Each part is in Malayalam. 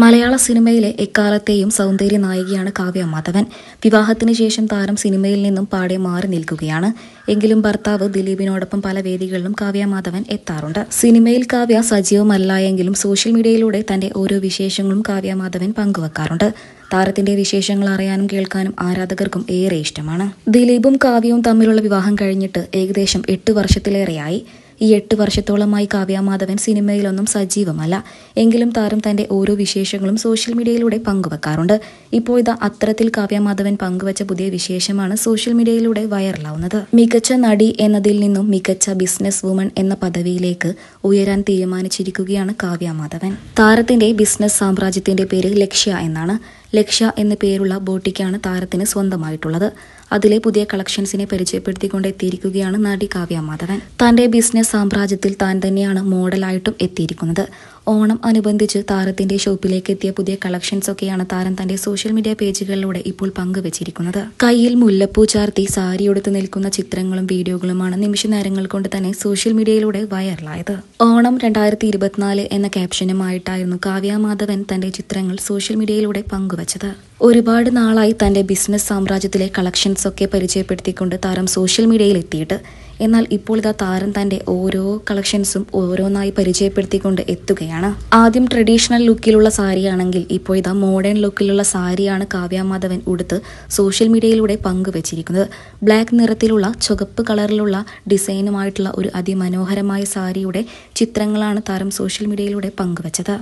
മലയാള സിനിമയിലെ എക്കാലത്തെയും സൗന്ദര്യ നായികയാണ് കാവ്യ മാധവൻ വിവാഹത്തിന് ശേഷം താരം സിനിമയിൽ നിന്നും പാടെ മാറി നിൽക്കുകയാണ് എങ്കിലും ഭർത്താവ് ദിലീപിനോടൊപ്പം പല വേദികളിലും കാവ്യ മാധവൻ എത്താറുണ്ട് സിനിമയിൽ കാവ്യ സജീവമല്ല എങ്കിലും സോഷ്യൽ മീഡിയയിലൂടെ തന്റെ ഓരോ വിശേഷങ്ങളും കാവ്യ മാധവൻ പങ്കുവെക്കാറുണ്ട് താരത്തിന്റെ വിശേഷങ്ങൾ അറിയാനും കേൾക്കാനും ആരാധകർക്കും ഏറെ ഇഷ്ടമാണ് ദിലീപും കാവ്യവും തമ്മിലുള്ള വിവാഹം കഴിഞ്ഞിട്ട് ഏകദേശം എട്ട് വർഷത്തിലേറെയായി ഈ എട്ട് വർഷത്തോളമായി മാധവൻ സിനിമയിലൊന്നും സജീവമല്ല എങ്കിലും താരം തന്റെ ഓരോ വിശേഷങ്ങളും സോഷ്യൽ മീഡിയയിലൂടെ പങ്കുവെക്കാറുണ്ട് ഇപ്പോൾ ഇതാ അത്തരത്തിൽ മാധവൻ പങ്കുവച്ച പുതിയ വിശേഷമാണ് സോഷ്യൽ മീഡിയയിലൂടെ വൈറലാവുന്നത് മികച്ച നടി എന്നതിൽ നിന്നും മികച്ച ബിസിനസ് വുമൺ എന്ന പദവിയിലേക്ക് ഉയരാൻ തീരുമാനിച്ചിരിക്കുകയാണ് മാധവൻ താരത്തിന്റെ ബിസിനസ് സാമ്രാജ്യത്തിന്റെ പേര് ലക്ഷ്യ എന്നാണ് ലക്ഷ്യ എന്ന പേരുള്ള ബോട്ടിക്കാണ് താരത്തിന് സ്വന്തമായിട്ടുള്ളത് അതിലെ പുതിയ കളക്ഷൻസിനെ പരിചയപ്പെടുത്തിക്കൊണ്ട് എത്തിയിരിക്കുകയാണ് നടി കാവ്യ മാധവൻ തന്റെ ബിസിനസ് സാമ്രാജ്യത്തിൽ താൻ തന്നെയാണ് മോഡലായിട്ടും എത്തിയിരിക്കുന്നത് ഓണം അനുബന്ധിച്ച് താരത്തിന്റെ ഷോപ്പിലേക്ക് എത്തിയ പുതിയ കളക്ഷൻസ് ഒക്കെയാണ് താരം തന്റെ സോഷ്യൽ മീഡിയ പേജുകളിലൂടെ ഇപ്പോൾ പങ്കുവച്ചിരിക്കുന്നത് കയ്യിൽ മുല്ലപ്പൂ ചാർത്തി സാരി എടുത്ത് നിൽക്കുന്ന ചിത്രങ്ങളും വീഡിയോകളുമാണ് നിമിഷ നേരങ്ങൾ കൊണ്ട് തന്നെ സോഷ്യൽ മീഡിയയിലൂടെ വൈറലായത് ഓണം രണ്ടായിരത്തി ഇരുപത്തിനാല് എന്ന ക്യാപ്ഷനുമായിട്ടായിരുന്നു കാവ്യ മാധവൻ തന്റെ ചിത്രങ്ങൾ സോഷ്യൽ മീഡിയയിലൂടെ പങ്കുവച്ചത് പങ്കുവച്ചത് ഒരുപാട് നാളായി തൻ്റെ ബിസിനസ് സാമ്രാജ്യത്തിലെ കളക്ഷൻസ് ഒക്കെ പരിചയപ്പെടുത്തിക്കൊണ്ട് താരം സോഷ്യൽ മീഡിയയിൽ എത്തിയിട്ട് എന്നാൽ ഇപ്പോൾ ഇതാ താരം തൻ്റെ ഓരോ കളക്ഷൻസും ഓരോന്നായി പരിചയപ്പെടുത്തിക്കൊണ്ട് എത്തുകയാണ് ആദ്യം ട്രഡീഷണൽ ലുക്കിലുള്ള സാരിയാണെങ്കിൽ ഇപ്പോൾ ഇതാ മോഡേൺ ലുക്കിലുള്ള സാരിയാണ് കാവ്യ മാധവൻ ഉടുത്ത് സോഷ്യൽ മീഡിയയിലൂടെ പങ്കുവച്ചിരിക്കുന്നത് ബ്ലാക്ക് നിറത്തിലുള്ള ചുവപ്പ് കളറിലുള്ള ഡിസൈനുമായിട്ടുള്ള ഒരു അതിമനോഹരമായ സാരിയുടെ ചിത്രങ്ങളാണ് താരം സോഷ്യൽ മീഡിയയിലൂടെ പങ്കുവച്ചത്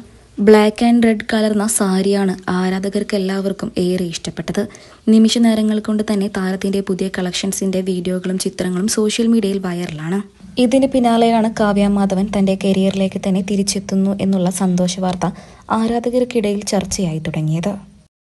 ബ്ലാക്ക് ആൻഡ് റെഡ് കലർന്ന സാരിയാണ് ആരാധകർക്ക് എല്ലാവർക്കും ഏറെ ഇഷ്ടപ്പെട്ടത് നിമിഷ നേരങ്ങൾ കൊണ്ട് തന്നെ താരത്തിന്റെ പുതിയ കളക്ഷൻസിന്റെ വീഡിയോകളും ചിത്രങ്ങളും സോഷ്യൽ മീഡിയയിൽ വൈറലാണ് ഇതിന് പിന്നാലെയാണ് കാവ്യ മാധവൻ തന്റെ കരിയറിലേക്ക് തന്നെ തിരിച്ചെത്തുന്നു എന്നുള്ള സന്തോഷ വാർത്ത ആരാധകർക്കിടയിൽ ചർച്ചയായി തുടങ്ങിയത്